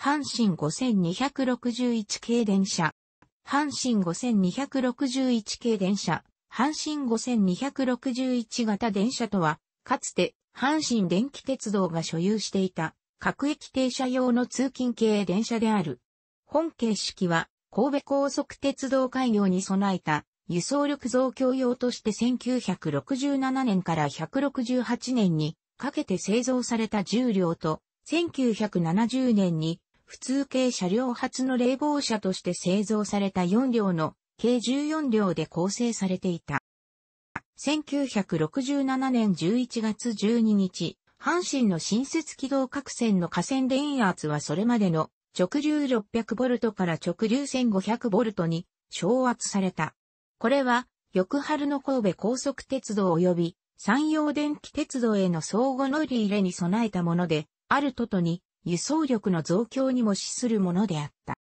阪神5261系電車。阪神5261系電車。阪神5261型電車とは、かつて阪神電気鉄道が所有していた各駅停車用の通勤系電車である。本形式は神戸高速鉄道開業に備えた輸送力増強用として1967年から168年にかけて製造された重量と1970年に普通軽車両初の冷房車として製造された4両の計14両で構成されていた。1967年11月12日、阪神の新設軌道各線の河川電圧はそれまでの直流 600V から直流 1500V に昇圧された。これは、翌春の神戸高速鉄道及び山陽電気鉄道への相互乗り入れに備えたもので、あるととに、輸送力の増強にも資するものであった。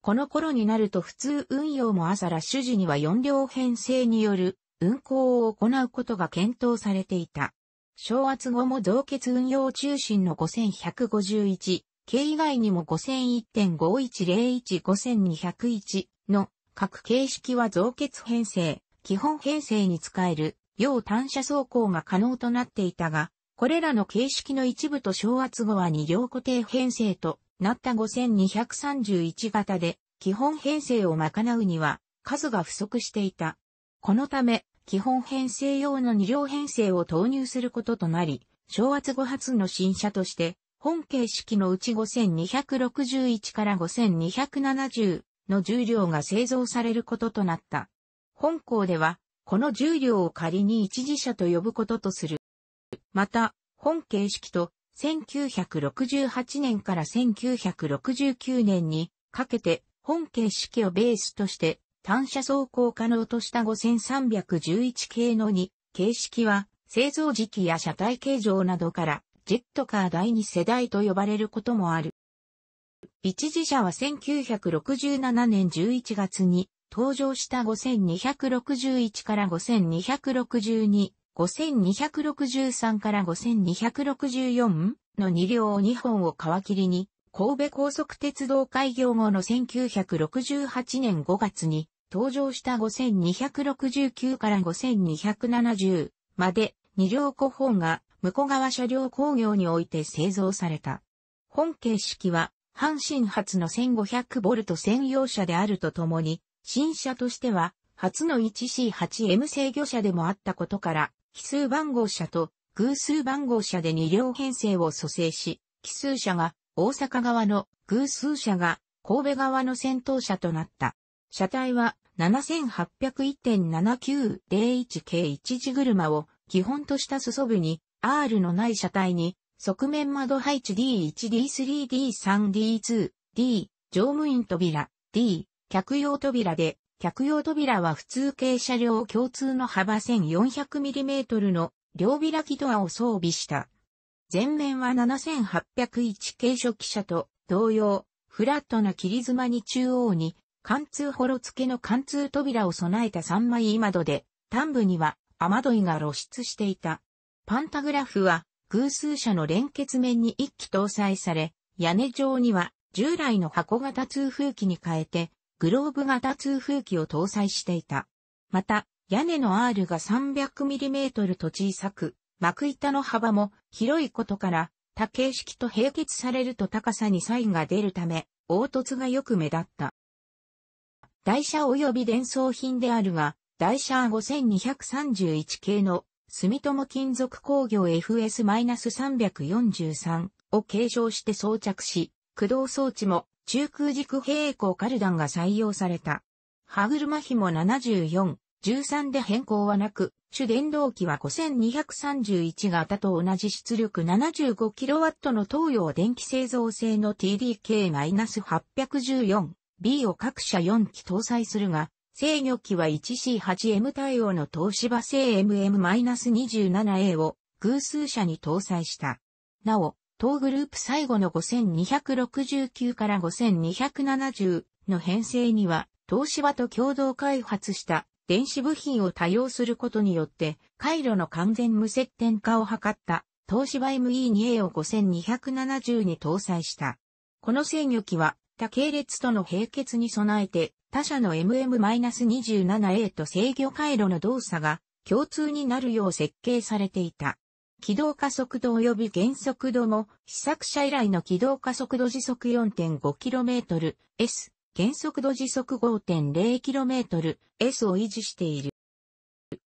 この頃になると普通運用も朝ら主シ時には4両編成による運行を行うことが検討されていた。正圧後も増結運用中心の5151、系以外にも5001.5101、5201の各形式は増結編成、基本編成に使える、要単車走行が可能となっていたが、これらの形式の一部と小圧後は2両固定編成となった5231型で基本編成を賄うには数が不足していた。このため基本編成用の2両編成を投入することとなり、小圧後発の新車として本形式のうち5261から5270の重量が製造されることとなった。本校では、この重量を仮に一次車と呼ぶこととする。また、本形式と1968年から1969年にかけて本形式をベースとして単車走行可能とした5311系の2形式は製造時期や車体形状などからジェットカー第2世代と呼ばれることもある。一時車は1967年11月に登場した5261から5262 5263から5264の2両を2本を皮切りに、神戸高速鉄道開業後の1968年5月に登場した5269から5270まで2両古本が向川車両工業において製造された。本形式は阪神発の1 5 0 0ト専用車であるとともに、新車としては初の 1C8M 制御車でもあったことから、奇数番号車と偶数番号車で2両編成を蘇生し、奇数車が大阪側の偶数車が神戸側の先頭車となった。車体は 7801.7901K1 字車を基本とした裾部に R のない車体に側面窓配置 D1D3D3D2D 乗務員扉 D 客用扉で客用扉は普通軽車両共通の幅 1400mm の両開きドアを装備した。前面は7801軽初期車と同様、フラットな切り妻に中央に、貫通ホロ付けの貫通扉を備えた3枚窓で、端部には雨どいが露出していた。パンタグラフは偶数車の連結面に1機搭載され、屋根上には従来の箱型通風機に変えて、グローブ型通風機を搭載していた。また、屋根の R が 300mm と小さく、幕板の幅も広いことから、多形式と並結されると高さにサインが出るため、凹凸がよく目立った。台車及び伝送品であるが、台車5231系の住友金属工業 FS-343 を継承して装着し、駆動装置も中空軸平行カルダンが採用された。歯車比も74、13で変更はなく、主電動機は5231型と同じ出力 75kW の東洋電気製造製の TDK-814B を各社4機搭載するが、制御機は 1C8M 対応の東芝製 MM-27A を偶数車に搭載した。なお、当グループ最後の5269から5270の編成には、東芝と共同開発した電子部品を多用することによって、回路の完全無接点化を図った東芝 ME2A を5270に搭載した。この制御機は、他系列との並結に備えて、他社の MM-27A と制御回路の動作が共通になるよう設計されていた。軌道加速度及び減速度も、試作車以来の軌道加速度時速 4.5km S、減速度時速 5.0km S を維持している。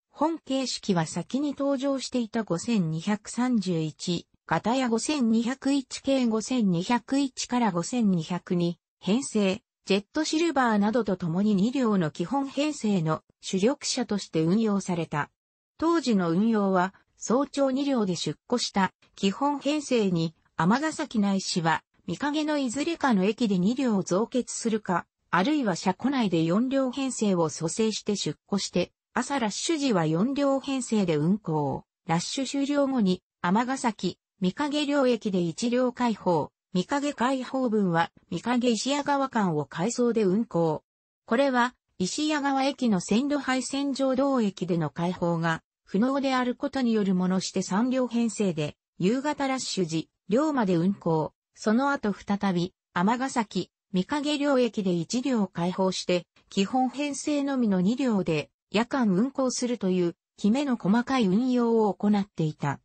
本形式は先に登場していた5231型や5201系5201から5 2 0 2編成、ジェットシルバーなどと共に2両の基本編成の主力車として運用された。当時の運用は早朝2両で出庫した基本編成に、尼崎内市は、見影のいずれかの駅で2両を増結するか、あるいは車庫内で4両編成を蘇生して出庫して、朝ラッシュ時は4両編成で運行。ラッシュ終了後に、尼崎、見影両駅で1両開放。見影開放分は、見影石屋川間を改装で運行。これは、石屋川駅の線路配線上道駅での開放が、不能であることによるものして3両編成で、夕方ラッシュ時、両まで運行、その後再び、天崎、三影両駅で1両開放して、基本編成のみの2両で、夜間運行するという、決めの細かい運用を行っていた。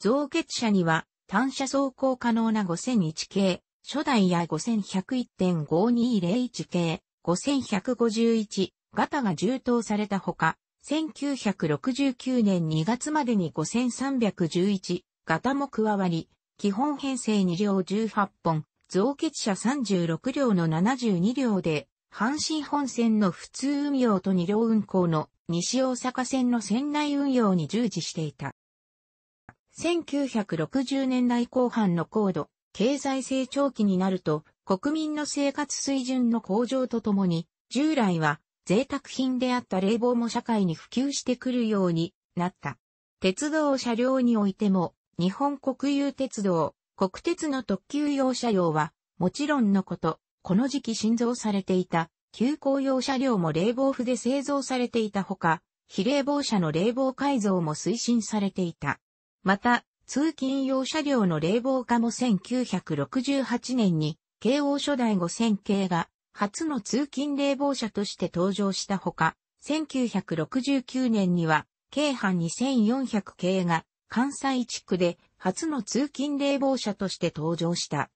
増結車には、単車走行可能な5001系、初代や5101.5201系、5151、型が充当されたほか、1969年2月までに5311型も加わり、基本編成2両18本、増結車36両の72両で、阪神本線の普通運用と2両運行の西大阪線の船内運用に従事していた。1960年代後半の高度、経済成長期になると、国民の生活水準の向上とともに、従来は贅沢品であった冷房も社会に普及してくるようになった。鉄道車両においても、日本国有鉄道、国鉄の特急用車両は、もちろんのこと、この時期新造されていた、急行用車両も冷房府で製造されていたほか、非冷房車の冷房改造も推進されていた。また、通勤用車両の冷房化も1968年に、慶応初代5000系が初の通勤冷房車として登場したほか、1969年には、京阪2400系が関西地区で初の通勤冷房車として登場した。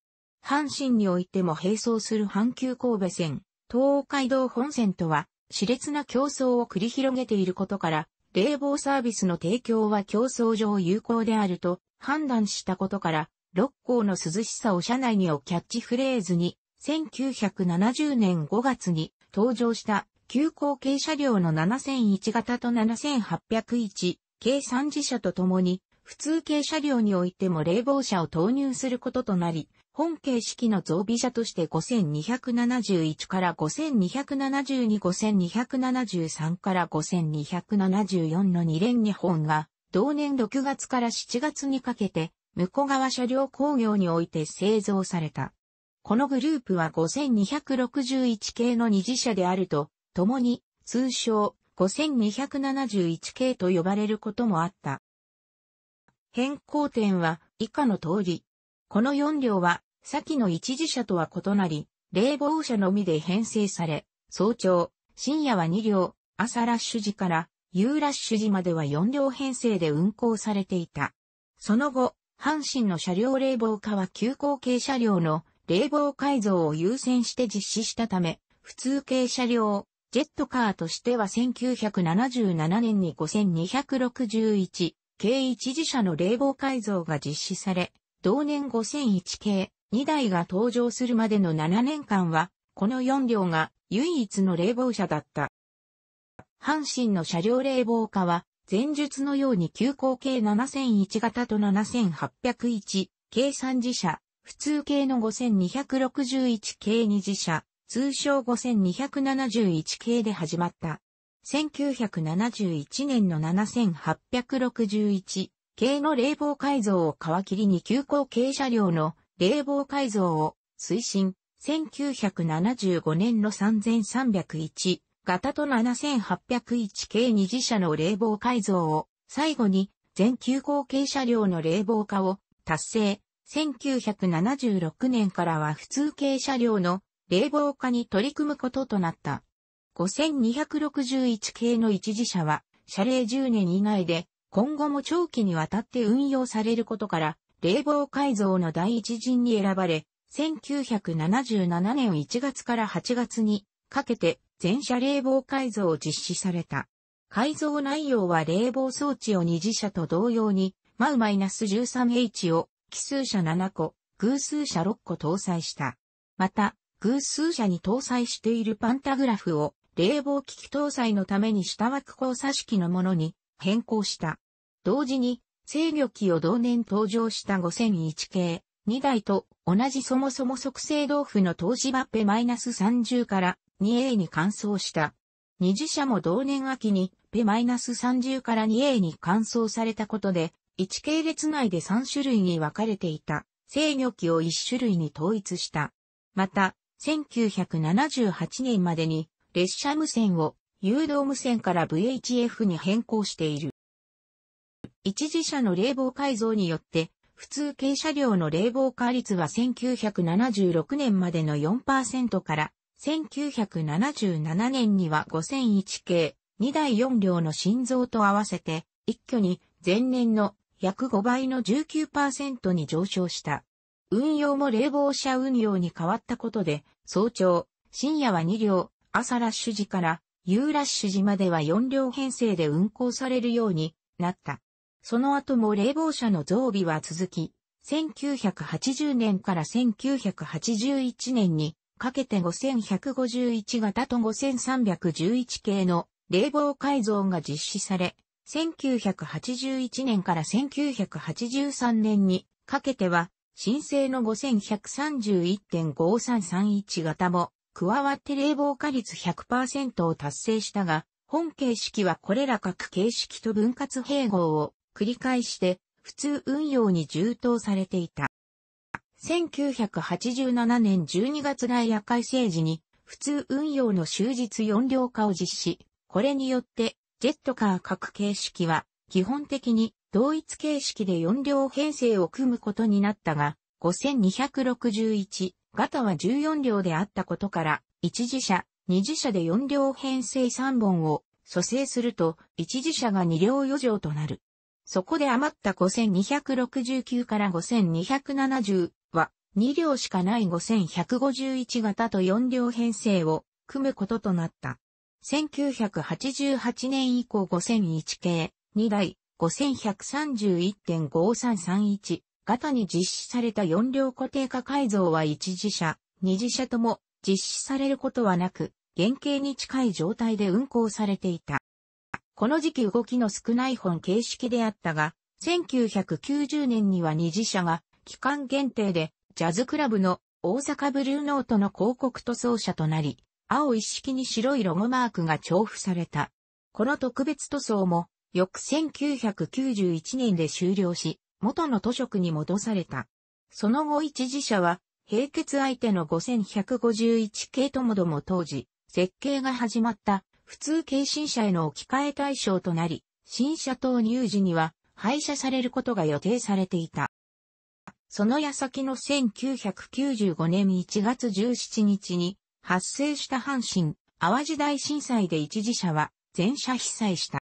阪神においても並走する阪急神戸線、東海道本線とは、熾烈な競争を繰り広げていることから、冷房サービスの提供は競争上有効であると判断したことから、六甲の涼しさを車内にをキャッチフレーズに1970年5月に登場した急行軽車両の7001型と7801系3次車とともに普通軽車両においても冷房車を投入することとなり、本形式の増備車として5271から5272、5273から5274の2連2本が、同年6月から7月にかけて、向川車両工業において製造された。このグループは5261系の二次車であると、共に、通称、5271系と呼ばれることもあった。変更点は、以下の通り。この4両は、先の一次車とは異なり、冷房車のみで編成され、早朝、深夜は2両、朝ラッシュ時から夕ラッシュ時までは4両編成で運行されていた。その後、阪神の車両冷房化は急行系車両の冷房改造を優先して実施したため、普通系車両、ジェットカーとしては1977年に5261系1自社の冷房改造が実施され、同年5001系2台が登場するまでの7年間は、この4両が唯一の冷房車だった。阪神の車両冷房化は、前述のように急行系7001型と7801、計算自社、普通系の5261系二次車、通称5271系で始まった。1971年の7861系の冷房改造を皮切りに急行系車両の冷房改造を推進。1975年の3301型と7801系二次車の冷房改造を最後に全急行系車両の冷房化を達成。1976年からは普通軽車両の冷房化に取り組むこととなった。5261系の一時車は、車齢10年以内で、今後も長期にわたって運用されることから、冷房改造の第一陣に選ばれ、1977年1月から8月にかけて全車冷房改造を実施された。改造内容は冷房装置を二次車と同様にイナス1 3 h を奇数車7個、偶数車6個搭載した。また、偶数車に搭載しているパンタグラフを冷房機器搭載のために下枠交差式のものに変更した。同時に制御機を同年登場した5001系2台と同じそもそも速成豆腐の東芝ペマイナス -30 から 2A に換装した。二次車も同年秋にペマイナス -30 から 2A に換装されたことで1系列内で3種類に分かれていた制御機を1種類に統一した。また、1978年までに列車無線を誘導無線から VHF に変更している。一時車の冷房改造によって、普通軽車両の冷房化率は1976年までの4%から、1977年には5001系2台4両の心臓と合わせて、一挙に前年の約5倍の19%に上昇した。運用も冷房車運用に変わったことで、早朝、深夜は2両、朝ラッシュ時から夕ラッシュ時までは4両編成で運行されるようになった。その後も冷房車の増備は続き、1980年から1981年にかけて5151型と5311系の冷房改造が実施され、1981年から1983年にかけては、新生の5131.5331型も加わって冷房化率100%を達成したが、本形式はこれら各形式と分割併合を繰り返して普通運用に充当されていた。1987年12月来夜改正時に普通運用の終日4両化を実施。これによってジェットカー各形式は、基本的に同一形式で4両編成を組むことになったが、5261型は14両であったことから、1次車、2次車で4両編成3本を蘇生すると、1次車が2両余剰となる。そこで余った5269から5270は、2両しかない5151型と4両編成を組むこととなった。1988年以降5001系、2台、5131.5331型に実施された4両固定化改造は1次車、2次車とも実施されることはなく、原型に近い状態で運行されていた。この時期動きの少ない本形式であったが、1990年には2次車が期間限定でジャズクラブの大阪ブルーノートの広告塗装車となり、青一式に白いロゴマークが重複された。この特別塗装も、翌1991年で終了し、元の塗色に戻された。その後一時社は、平結相手の5151系ともども当時、設計が始まった普通軽新車への置き換え対象となり、新車投入時には廃車されることが予定されていた。その矢先の1995年1月17日に発生した阪神、淡路大震災で一時車は全車被災した。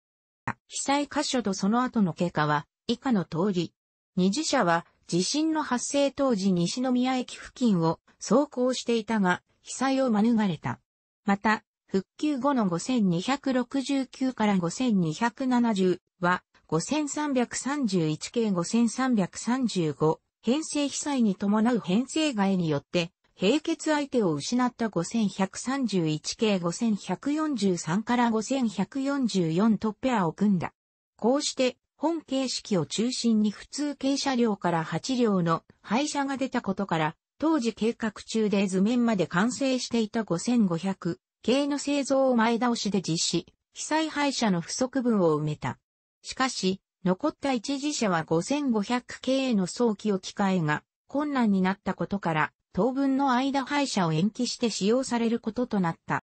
被災箇所とその後の経過は以下の通り。二次車は地震の発生当時西宮駅付近を走行していたが被災を免れた。また、復旧後の5269から5270は5331系5335編成被災に伴う編成外によって平血相手を失った5131系5143から5144トッペアを組んだ。こうして、本形式を中心に普通傾斜量から8両の廃車が出たことから、当時計画中で図面まで完成していた5500系の製造を前倒しで実施、被災廃車の不足分を埋めた。しかし、残った一次車は5500系への早期置き換えが困難になったことから、当分の間廃車を延期して使用されることとなった。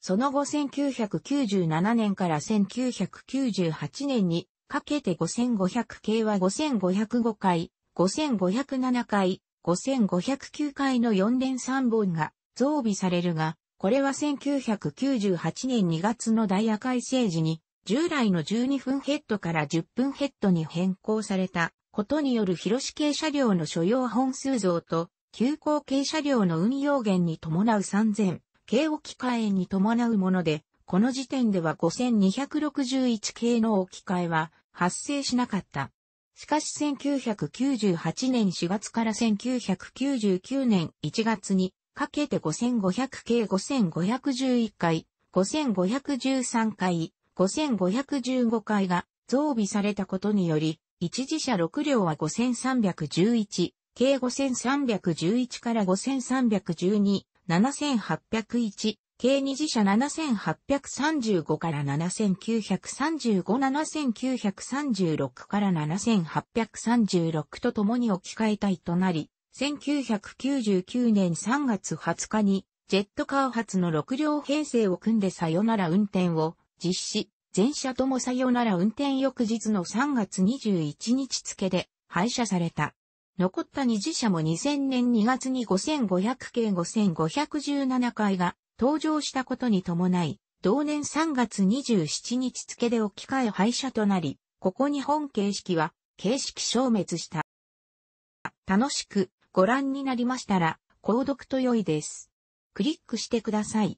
その後1997年から1998年にかけて5500系は5505回、5507回、5509回の4連3本が増備されるが、これは1998年2月のダイヤ改正時に従来の12分ヘッドから10分ヘッドに変更されたことによる広市系車両の所要本数増と急行軽車両の運用源に伴う3000系置き換えに伴うもので、この時点では5261系の置き換えは発生しなかった。しかし1998年4月から1999年1月にかけて5500系5511回、5513回、5515回が増備されたことにより、一時車6両は5311、計5311から5312、7801、計2次社7835から7935、7936から7836と共に置き換え体となり、1999年3月20日に、ジェットカー発の6両編成を組んでさよなら運転を実施、全車ともさよなら運転翌日の3月21日付で廃車された。残った二次車も2000年2月に5500系5517回が登場したことに伴い、同年3月27日付で置き換え廃車となり、ここに本形式は形式消滅した。楽しくご覧になりましたら、購読と良いです。クリックしてください。